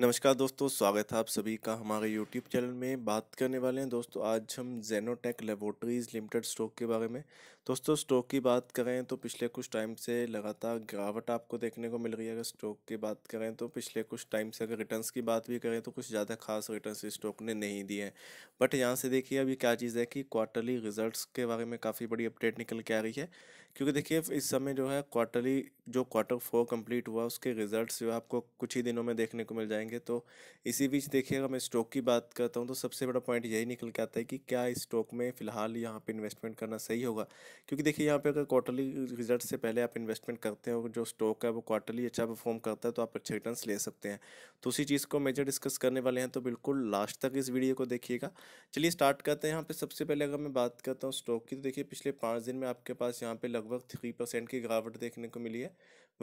नमस्कार दोस्तों स्वागत है आप सभी का हमारे YouTube चैनल में बात करने वाले हैं दोस्तों आज हम जेनोटेक लेबोरेटरीज लिमिटेड स्टॉक के बारे में दोस्तों स्टॉक की बात करें तो पिछले कुछ टाइम से लगातार गिरावट आपको देखने को मिल रही है अगर स्टॉक की बात करें तो पिछले कुछ टाइम से अगर रिटर्न्स की बात भी करें तो कुछ ज़्यादा खास रिटर्न्स स्टॉक ने नहीं दिए हैं बट यहाँ से देखिए अभी क्या चीज़ है कि क्वार्टरली रिजल्ट्स के बारे में काफ़ी बड़ी अपडेट निकल के आ रही है क्योंकि देखिए इस समय जो है क्वार्टरली जो क्वार्टर फोर कंप्लीट हुआ उसके रिजल्ट्स जो आपको कुछ ही दिनों में देखने को मिल जाएंगे तो इसी बीच देखिए अगर मैं स्टॉक की बात करता हूँ तो सबसे बड़ा पॉइंट यही निकल के आता है कि क्या इस स्टॉक में फ़िलहाल यहाँ पर इन्वेस्टमेंट करना सही होगा क्योंकि देखिए यहाँ पर अगर क्वार्टरली रिजल्ट से पहले आप इन्वेस्टमेंट करते हैं और जो स्टॉक है वो क्वार्टरली अच्छा परफॉर्म करता है तो आप अच्छे रिटर्न ले सकते हैं तो उसी चीज़ को मेजर डिस्कस करने वाले हैं तो बिल्कुल लास्ट तक इस वीडियो को देखिएगा चलिए स्टार्ट करते हैं यहाँ पे सबसे पहले अगर मैं बात करता हूँ स्टॉक की तो देखिए पिछले पाँच दिन में आपके पास यहाँ पे लगभग थ्री परसेंट की गिरावट देखने को मिली है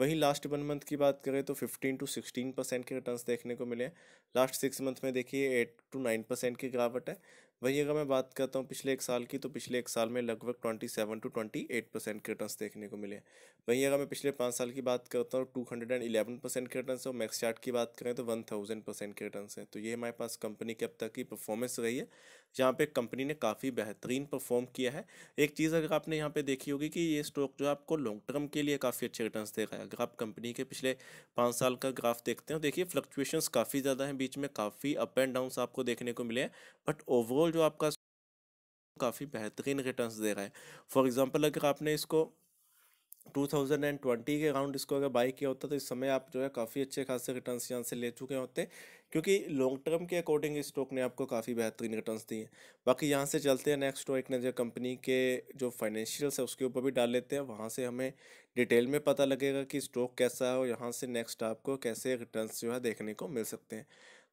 वहीं लास्ट वन मंथ की बात करें तो फिफ्टीन टू सिक्सटीन परसेंट के रिटर्न देखने को मिले हैं लास्ट सिक्स मंथ में देखिए एट टू नाइन परसेंट की गिरावट है वहीं अगर मैं बात करता हूँ पिछले एक साल की तो पिछले एक साल में लगभग twenty seven to twenty eight percent के रिटर्न देखने को मिले वहीं अगर मैं पिछले पाँच साल की बात करता हूँ two hundred and eleven percent के रिटर्न और मैक्स चार्ट की बात करें तो वन थाउजेंड परसेंट के रिटर्न है तो ये हमारे पास कंपनी की अब तक की परफॉर्मेंस रही है जहाँ पे कंपनी ने काफ़ी बेहतरीन परफॉर्म किया है एक चीज़ अगर आपने यहाँ पे देखी होगी कि ये स्टॉक जो है आपको लॉन्ग टर्म के लिए काफ़ी अच्छे रिटर्न दे रहा है अगर आप कंपनी के पिछले पाँच साल का ग्राफ देखते हो तो देखिए फ्लक्चुएशंस काफ़ी ज़्यादा हैं बीच में काफ़ी अप एंड डाउन आपको देखने को मिले हैं बट ओवरऑल जो आपका काफ़ी बेहतरीन रिटर्न दे रहा है फॉर एग्ज़ाम्पल अगर आपने इसको 2020 के अराउंड इसको अगर बाई किया होता तो इस समय आप जो है काफ़ी अच्छे खासे रिटर्न यहाँ से ले चुके होते क्योंकि लॉन्ग टर्म के अकॉर्डिंग इस स्टॉक ने आपको काफ़ी बेहतरीन रिटर्न दिए बाकी यहाँ से चलते हैं नेक्स्ट स्टॉक एक नज़र कंपनी के जो फाइनेंशियल्स है उसके ऊपर भी डाल लेते हैं वहाँ से हमें डिटेल में पता लगेगा कि स्टॉक कैसा है और यहाँ से नेक्स्ट आपको कैसे रिटर्न जो है देखने को मिल सकते हैं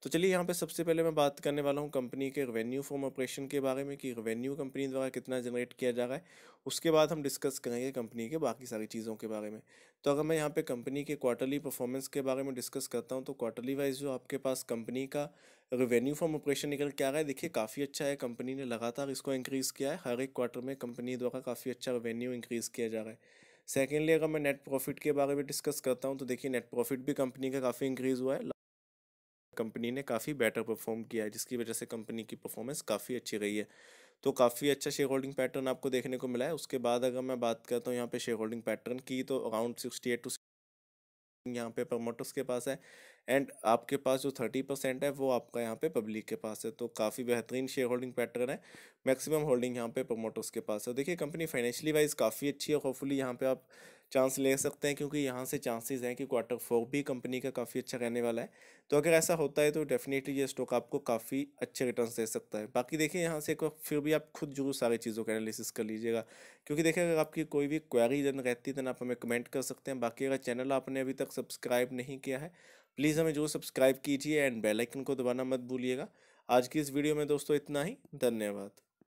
तो चलिए यहाँ पे सबसे पहले मैं बात करने वाला हूँ कंपनी के रेवेन्यू फ्रॉम ऑपरेशन के बारे में कि रेवेन्यू कंपनी द्वारा कितना जनरेट किया जा रहा है उसके बाद हम डिस्कस करेंगे कंपनी के बाकी सारी चीज़ों के बारे में तो अगर मैं यहाँ पे कंपनी के क्वार्टरली परफॉर्मेंस के बारे में डिस्कस करता हूँ तो क्वार्टरली वाइज जो आपके पास कंपनी का रेवेन्यू फ्रॉम ऑपरेशन निकल के आ रहा है देखिए काफ़ी अच्छा है कंपनी ने लगातार इसको इंक्रीज़ किया है हर एक क्वार्टर में कंपनी द्वारा काफ़ी अच्छा रेवेन्यू इंक्रीज़ किया जा रहा है सेकेंडली अगर मैं नेट प्रॉफिट के बारे में डिस्कस करता हूँ तो देखिए नेट प्रॉफिट भी कंपनी का काफ़ी इंक्रीज़ हुआ है कंपनी ने काफ़ी बेटर परफॉर्म किया है जिसकी वजह से कंपनी की परफॉर्मेंस काफ़ी अच्छी रही है तो काफ़ी अच्छा शेयर होल्डिंग पैटर्न आपको देखने को मिला है उसके बाद अगर मैं बात करता हूँ यहाँ पे शेयर होल्डिंग पैटर्न की तो अराउंड सिक्सटी एट टू यहाँ पे प्रमोटर्स के पास है एंड आपके पास जो थर्टी परसेंट है वो आपका यहाँ पे पब्लिक के पास है तो काफ़ी बेहतरीन शेयर होल्डिंग पैटर्न है मैक्सिमम होल्डिंग यहाँ पे प्रमोटर्स के पास है देखिए कंपनी फाइनेंशियली वाइज काफ़ी अच्छी है होपफुली यहाँ पे आप चांस ले सकते हैं क्योंकि यहाँ से चांसेस हैं कि क्वार्टर फोर भी कंपनी का काफ़ी अच्छा रहने वाला है तो अगर ऐसा होता है तो डेफिनेटली ये स्टॉक आपको काफ़ी अच्छे रिटर्न दे सकता है बाकी देखिए यहाँ से एक बार फिर भी आप खुद जरूर सारी चीज़ों का एनालिसिस कर लीजिएगा क्योंकि देखिए अगर आपकी कोई भी क्वेरी जन रहती है तो आप हमें कमेंट कर सकते हैं बाकी अगर चैनल आपने अभी तक सब्सक्राइब नहीं किया है प्लीज़ हमें जरूर सब्सक्राइब कीजिए एंड बेलाइकन को दबाना मत भूलिएगा आज की इस वीडियो में दोस्तों इतना ही धन्यवाद